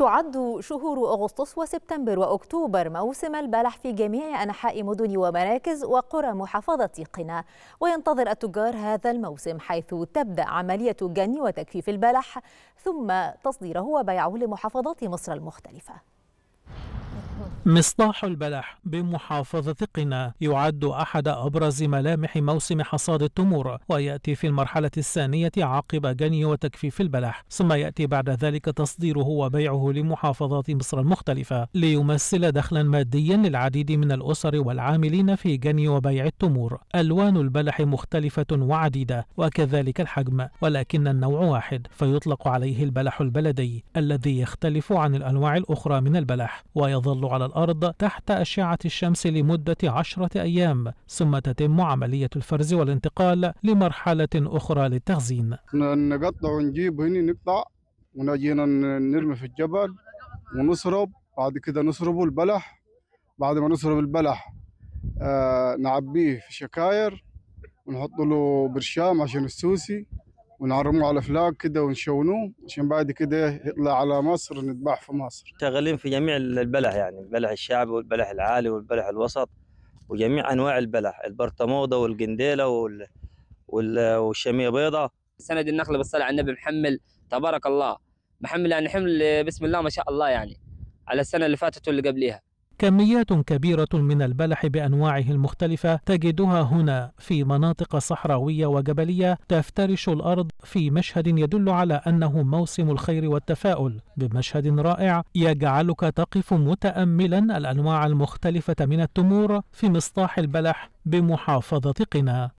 تعد شهور أغسطس وسبتمبر وأكتوبر موسم البلح في جميع أنحاء مدن ومراكز وقرى محافظة قنا وينتظر التجار هذا الموسم حيث تبدأ عملية جني وتجفيف البلح ثم تصديره وبيعه لمحافظات مصر المختلفة مصطاح البلح بمحافظة قنا يعد أحد أبرز ملامح موسم حصاد التمور ويأتي في المرحلة الثانية عقب جني وتكفيف البلح ثم يأتي بعد ذلك تصديره وبيعه لمحافظات مصر المختلفة ليمثل دخلا ماديا للعديد من الأسر والعاملين في جني وبيع التمور ألوان البلح مختلفة وعديدة وكذلك الحجم ولكن النوع واحد فيطلق عليه البلح البلدي الذي يختلف عن الأنواع الأخرى من البلح ويظل على الأرض تحت أشعة الشمس لمدة عشرة أيام ثم تتم عملية الفرز والانتقال لمرحلة أخرى للتخزين نقطع ونجيب هنا نقطع ونجينا نرمي في الجبل ونسرب بعد كده نسربه البلح بعد ما نسرب البلح آه، نعبيه في شكاير ونحط له برشام عشان السوسي ونعرموه على فلاق كده ونشونوه عشان بعد كده يطلع على مصر نذبح في مصر شغالين في جميع البلح يعني البلح الشعبي والبلح العالي والبلح الوسط وجميع انواع البلح البرطموده والقنديله وال... وال... والشميه بيضه سند النخله بالصلاه على النبي محمل تبارك الله محمل يعني حمل بسم الله ما شاء الله يعني على السنه اللي فاتت واللي قبليها كميات كبيرة من البلح بأنواعه المختلفة تجدها هنا في مناطق صحراوية وجبلية تفترش الأرض في مشهد يدل على أنه موسم الخير والتفاؤل بمشهد رائع يجعلك تقف متأملا الأنواع المختلفة من التمور في مصطاح البلح بمحافظة قنا